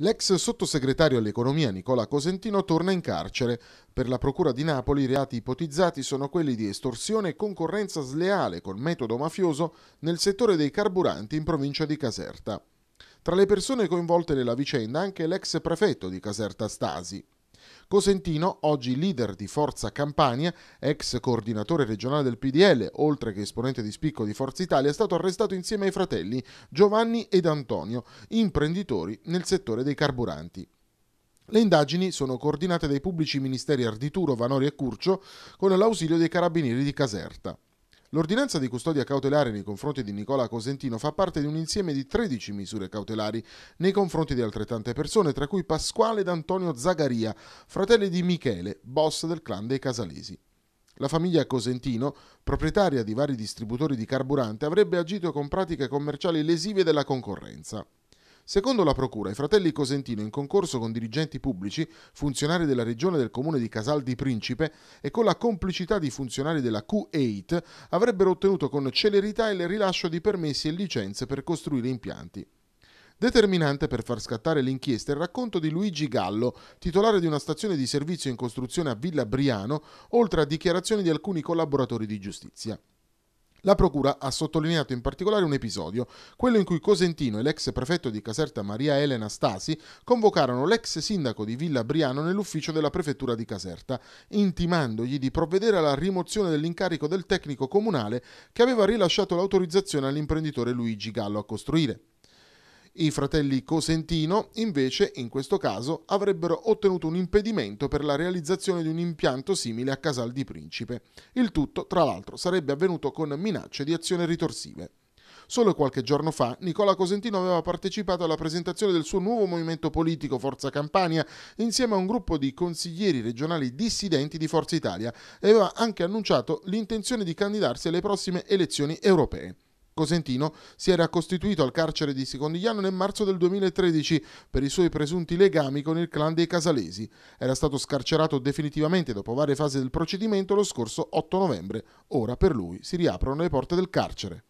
L'ex sottosegretario all'economia Nicola Cosentino torna in carcere. Per la Procura di Napoli i reati ipotizzati sono quelli di estorsione e concorrenza sleale con metodo mafioso nel settore dei carburanti in provincia di Caserta. Tra le persone coinvolte nella vicenda anche l'ex prefetto di Caserta Stasi. Cosentino, oggi leader di Forza Campania, ex coordinatore regionale del PDL, oltre che esponente di spicco di Forza Italia, è stato arrestato insieme ai fratelli Giovanni ed Antonio, imprenditori nel settore dei carburanti. Le indagini sono coordinate dai pubblici ministeri Ardituro, Vanori e Curcio con l'ausilio dei carabinieri di Caserta. L'ordinanza di custodia cautelare nei confronti di Nicola Cosentino fa parte di un insieme di 13 misure cautelari nei confronti di altrettante persone, tra cui Pasquale ed Antonio Zagaria, fratelli di Michele, boss del clan dei Casalesi. La famiglia Cosentino, proprietaria di vari distributori di carburante, avrebbe agito con pratiche commerciali lesive della concorrenza. Secondo la Procura, i fratelli Cosentino, in concorso con dirigenti pubblici, funzionari della regione del comune di Casal di Principe e con la complicità di funzionari della Q8, avrebbero ottenuto con celerità il rilascio di permessi e licenze per costruire impianti. Determinante per far scattare l'inchiesta è il racconto di Luigi Gallo, titolare di una stazione di servizio in costruzione a Villa Briano, oltre a dichiarazioni di alcuni collaboratori di giustizia. La Procura ha sottolineato in particolare un episodio, quello in cui Cosentino e l'ex prefetto di Caserta Maria Elena Stasi convocarono l'ex sindaco di Villa Briano nell'ufficio della prefettura di Caserta, intimandogli di provvedere alla rimozione dell'incarico del tecnico comunale che aveva rilasciato l'autorizzazione all'imprenditore Luigi Gallo a costruire. I fratelli Cosentino invece in questo caso avrebbero ottenuto un impedimento per la realizzazione di un impianto simile a Casal di Principe. Il tutto tra l'altro sarebbe avvenuto con minacce di azioni ritorsive. Solo qualche giorno fa Nicola Cosentino aveva partecipato alla presentazione del suo nuovo movimento politico Forza Campania insieme a un gruppo di consiglieri regionali dissidenti di Forza Italia e aveva anche annunciato l'intenzione di candidarsi alle prossime elezioni europee. Cosentino si era costituito al carcere di Secondigliano nel marzo del 2013 per i suoi presunti legami con il clan dei Casalesi. Era stato scarcerato definitivamente dopo varie fasi del procedimento lo scorso 8 novembre. Ora per lui si riaprono le porte del carcere.